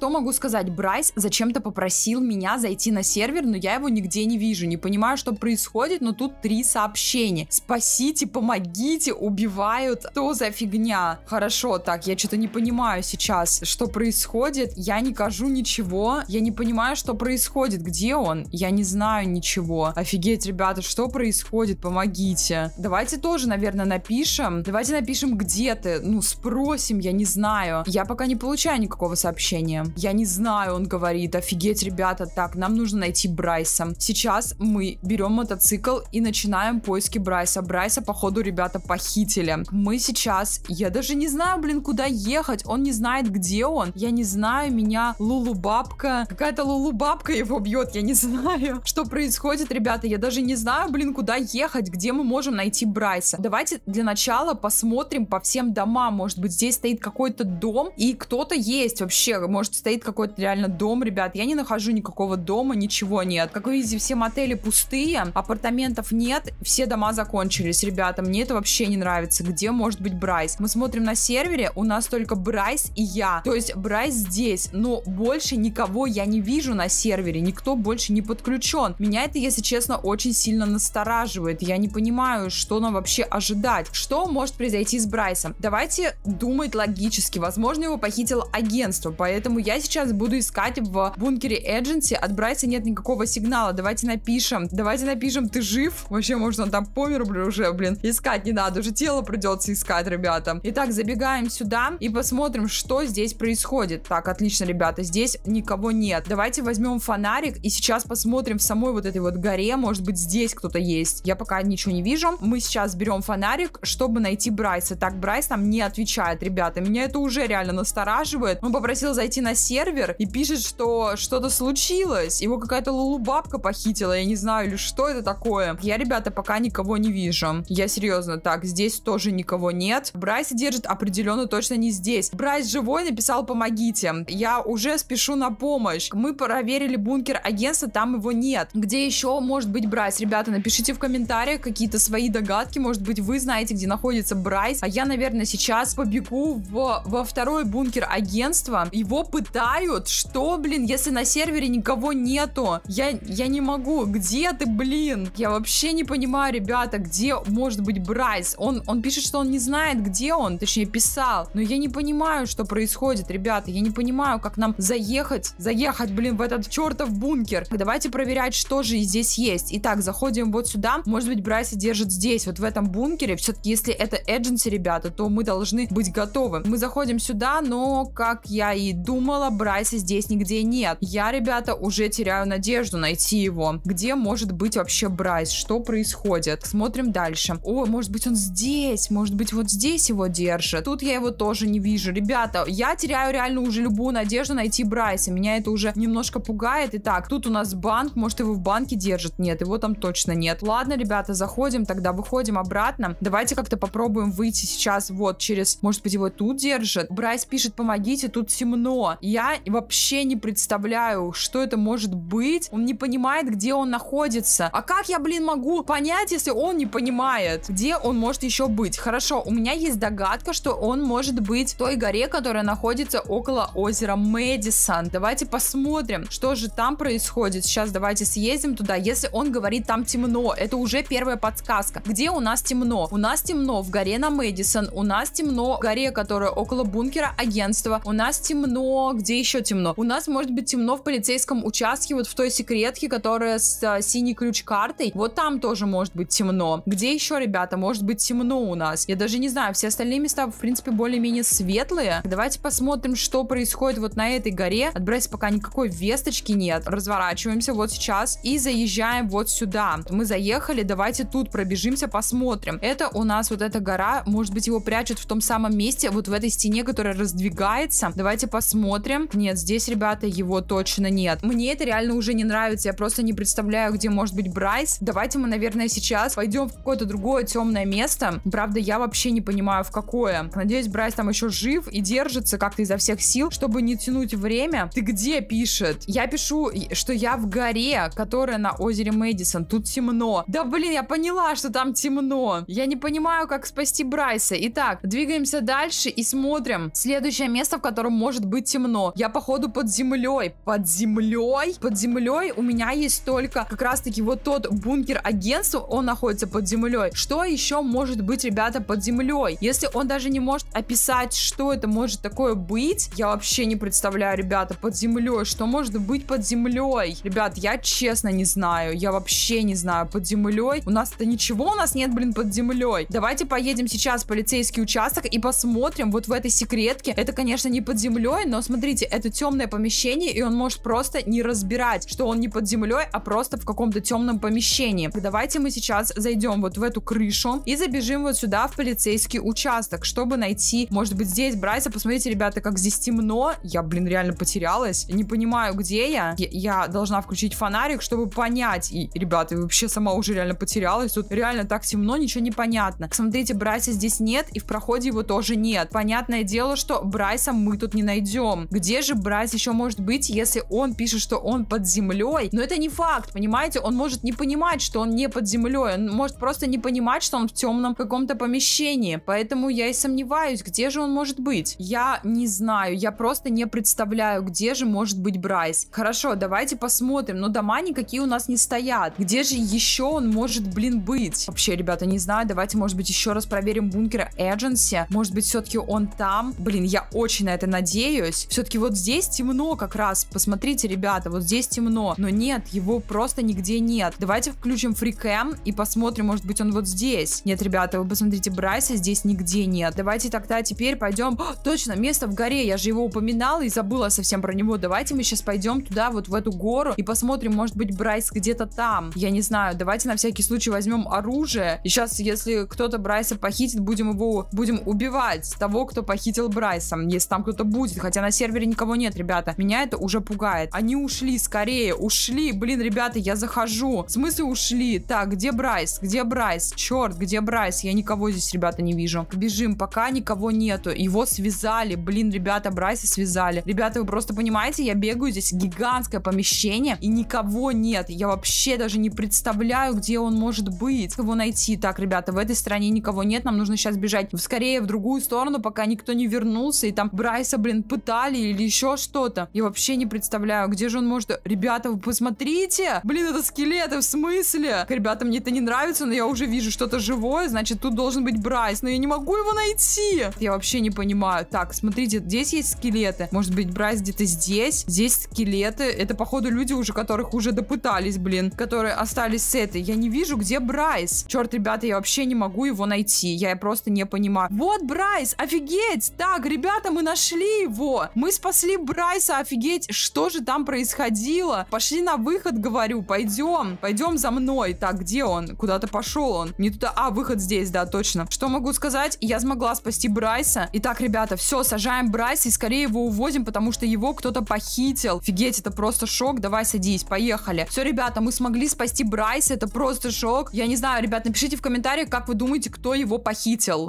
что могу сказать? Брайс зачем-то попросил меня зайти на сервер, но я его нигде не вижу. Не понимаю, что происходит, но тут три сообщения. Спасите, помогите, убивают. Что за фигня? Хорошо, так, я что-то не понимаю сейчас, что происходит. Я не кажу ничего. Я не понимаю, что происходит. Где он? Я не знаю ничего. Офигеть, ребята, что происходит? Помогите. Давайте тоже, наверное, напишем. Давайте напишем, где ты. Ну, спросим, я не знаю. Я пока не получаю никакого сообщения я не знаю, он говорит, офигеть, ребята, так, нам нужно найти Брайса. Сейчас мы берем мотоцикл и начинаем поиски Брайса. Брайса, походу, ребята похитили. Мы сейчас, я даже не знаю, блин, куда ехать, он не знает, где он, я не знаю, меня Лулу-бабка, какая-то Лулу-бабка его бьет, я не знаю, что происходит, ребята, я даже не знаю, блин, куда ехать, где мы можем найти Брайса. Давайте для начала посмотрим по всем домам, может быть, здесь стоит какой-то дом, и кто-то есть вообще, может, стоит какой-то реально дом, ребят. Я не нахожу никакого дома, ничего нет. Как вы видите, все мотели пустые, апартаментов нет, все дома закончились, ребята. Мне это вообще не нравится. Где может быть Брайс? Мы смотрим на сервере, у нас только Брайс и я. То есть Брайс здесь, но больше никого я не вижу на сервере, никто больше не подключен. Меня это, если честно, очень сильно настораживает. Я не понимаю, что нам вообще ожидать. Что может произойти с Брайсом? Давайте думать логически. Возможно, его похитило агентство, поэтому я я сейчас буду искать в бункере Эдженси. От Брайса нет никакого сигнала. Давайте напишем. Давайте напишем, ты жив? Вообще, может, он там помер уже, блин. Искать не надо, уже тело придется искать, ребята. Итак, забегаем сюда и посмотрим, что здесь происходит. Так, отлично, ребята, здесь никого нет. Давайте возьмем фонарик и сейчас посмотрим в самой вот этой вот горе. Может быть, здесь кто-то есть. Я пока ничего не вижу. Мы сейчас берем фонарик, чтобы найти Брайса. Так, Брайс нам не отвечает, ребята. Меня это уже реально настораживает. Он попросил зайти на сервер и пишет, что что-то случилось, его какая-то Лулу Бабка похитила, я не знаю, или что это такое. Я, ребята, пока никого не вижу. Я серьезно, так, здесь тоже никого нет. Брайс держит определенно точно не здесь. Брайс живой написал «помогите». Я уже спешу на помощь. Мы проверили бункер агентства, там его нет. Где еще может быть Брайс? Ребята, напишите в комментариях какие-то свои догадки. Может быть, вы знаете, где находится Брайс. А я, наверное, сейчас побегу в, во второй бункер агентства. Его пытаются пытают? Что, блин, если на сервере никого нету? Я, я не могу. Где ты, блин? Я вообще не понимаю, ребята, где может быть Брайс? Он, он пишет, что он не знает, где он. Точнее, писал. Но я не понимаю, что происходит, ребята. Я не понимаю, как нам заехать, заехать, блин, в этот чертов бункер. Давайте проверять, что же здесь есть. Итак, заходим вот сюда. Может быть, Брайса держит здесь, вот в этом бункере. Все-таки, если это эдженси, ребята, то мы должны быть готовы. Мы заходим сюда, но, как я и думал, думала, Брайса здесь нигде нет. Я, ребята, уже теряю надежду найти его. Где может быть вообще Брайс? Что происходит? Смотрим дальше. О, может быть он здесь, может быть вот здесь его держит. Тут я его тоже не вижу. Ребята, я теряю реально уже любую надежду найти Брайса. Меня это уже немножко пугает. Итак, тут у нас банк, может его в банке держит? Нет, его там точно нет. Ладно, ребята, заходим, тогда выходим обратно. Давайте как-то попробуем выйти сейчас вот через, может быть его тут держит. Брайс пишет, помогите, тут темно. Я вообще не представляю, что это может быть. Он не понимает, где он находится. А как я, блин, могу понять, если он не понимает, где он может еще быть? Хорошо, у меня есть догадка, что он может быть в той горе, которая находится около озера Мэдисон. Давайте посмотрим, что же там происходит. Сейчас давайте съездим туда. Если он говорит, там темно, это уже первая подсказка. Где у нас темно? У нас темно в горе на Мэдисон, у нас темно в горе, которая около бункера агентства, у нас темно где еще темно. У нас может быть темно в полицейском участке, вот в той секретке, которая с а, синей ключ-картой. Вот там тоже может быть темно. Где еще, ребята, может быть темно у нас? Я даже не знаю, все остальные места, в принципе, более-менее светлые. Давайте посмотрим, что происходит вот на этой горе. Отбрось пока никакой весточки нет. Разворачиваемся вот сейчас и заезжаем вот сюда. Мы заехали, давайте тут пробежимся, посмотрим. Это у нас вот эта гора, может быть, его прячут в том самом месте, вот в этой стене, которая раздвигается. Давайте посмотрим смотрим. Нет, здесь, ребята, его точно нет. Мне это реально уже не нравится. Я просто не представляю, где может быть Брайс. Давайте мы, наверное, сейчас пойдем в какое-то другое темное место. Правда, я вообще не понимаю, в какое. Надеюсь, Брайс там еще жив и держится как-то изо всех сил, чтобы не тянуть время. Ты где пишет? Я пишу, что я в горе, которая на озере Мэдисон. Тут темно. Да блин, я поняла, что там темно. Я не понимаю, как спасти Брайса. Итак, двигаемся дальше и смотрим. Следующее место, в котором может быть темно говно. Я, походу, под землей. Под землей? Под землей у меня есть только как раз-таки вот тот бункер агентства, он находится под землей. Что еще может быть, ребята, под землей? Если он даже не может описать, что это может такое быть, я вообще не представляю, ребята, под землей. Что может быть под землей? Ребят, я честно не знаю. Я вообще не знаю. Под землей у нас-то ничего у нас нет, блин, под землей. Давайте поедем сейчас в полицейский участок и посмотрим вот в этой секретке. Это, конечно, не под землей, но смотрите, смотрите, это темное помещение, и он может просто не разбирать, что он не под землей, а просто в каком-то темном помещении. давайте мы сейчас зайдем вот в эту крышу и забежим вот сюда, в полицейский участок, чтобы найти, может быть, здесь Брайса. Посмотрите, ребята, как здесь темно. Я, блин, реально потерялась. Не понимаю, где я. Я, я должна включить фонарик, чтобы понять. И, ребята, я вообще сама уже реально потерялась. Тут реально так темно, ничего не понятно. Смотрите, Брайса здесь нет, и в проходе его тоже нет. Понятное дело, что Брайса мы тут не найдем. Где же Брайс еще может быть, если он пишет, что он под землей? Но это не факт, понимаете? Он может не понимать, что он не под землей. Он может просто не понимать, что он в темном каком-то помещении. Поэтому я и сомневаюсь, где же он может быть. Я не знаю, я просто не представляю, где же может быть Брайс. Хорошо, давайте посмотрим. Но дома никакие у нас не стоят. Где же еще он может, блин, быть? Вообще, ребята, не знаю. Давайте, может быть, еще раз проверим бункер Эдженси. Может быть, все-таки он там? Блин, я очень на это надеюсь. Все все-таки вот здесь темно как раз, посмотрите, ребята, вот здесь темно, но нет, его просто нигде нет. Давайте включим фрикэм и посмотрим, может быть он вот здесь. Нет, ребята, вы посмотрите, Брайса здесь нигде нет. Давайте тогда теперь пойдем, О, точно, место в горе, я же его упоминала и забыла совсем про него. Давайте мы сейчас пойдем туда, вот в эту гору и посмотрим, может быть Брайс где-то там. Я не знаю, давайте на всякий случай возьмем оружие. И сейчас, если кто-то Брайса похитит, будем его, будем убивать того, кто похитил Брайса, если там кто-то будет. Хотя на сервере никого нет, ребята. Меня это уже пугает. Они ушли скорее, ушли. Блин, ребята, я захожу. В смысле ушли? Так, где Брайс? Где Брайс? Черт, где Брайс? Я никого здесь, ребята, не вижу. Бежим, пока никого нету. Его связали. Блин, ребята, Брайса связали. Ребята, вы просто понимаете, я бегаю, здесь гигантское помещение, и никого нет. Я вообще даже не представляю, где он может быть. Кого найти? Так, ребята, в этой стране никого нет, нам нужно сейчас бежать скорее в другую сторону, пока никто не вернулся, и там Брайса, блин, пытали украли или еще что-то. Я вообще не представляю, где же он может... Ребята, вы посмотрите! Блин, это скелеты, в смысле? Ребята, мне это не нравится, но я уже вижу что-то живое, значит, тут должен быть Брайс, но я не могу его найти! Я вообще не понимаю. Так, смотрите, здесь есть скелеты. Может быть, Брайс где-то здесь? Здесь скелеты. Это, походу, люди уже, которых уже допытались, блин, которые остались с этой. Я не вижу, где Брайс. Черт, ребята, я вообще не могу его найти. Я просто не понимаю. Вот Брайс, офигеть! Так, ребята, мы нашли его! Мы спасли Брайса, офигеть, что же там происходило? Пошли на выход, говорю, пойдем, пойдем за мной. Так, где он? Куда-то пошел он. Не туда, а, выход здесь, да, точно. Что могу сказать? Я смогла спасти Брайса. Итак, ребята, все, сажаем Брайса и скорее его увозим, потому что его кто-то похитил. Офигеть, это просто шок. Давай садись, поехали. Все, ребята, мы смогли спасти Брайса, это просто шок. Я не знаю, ребят, напишите в комментариях, как вы думаете, кто его похитил.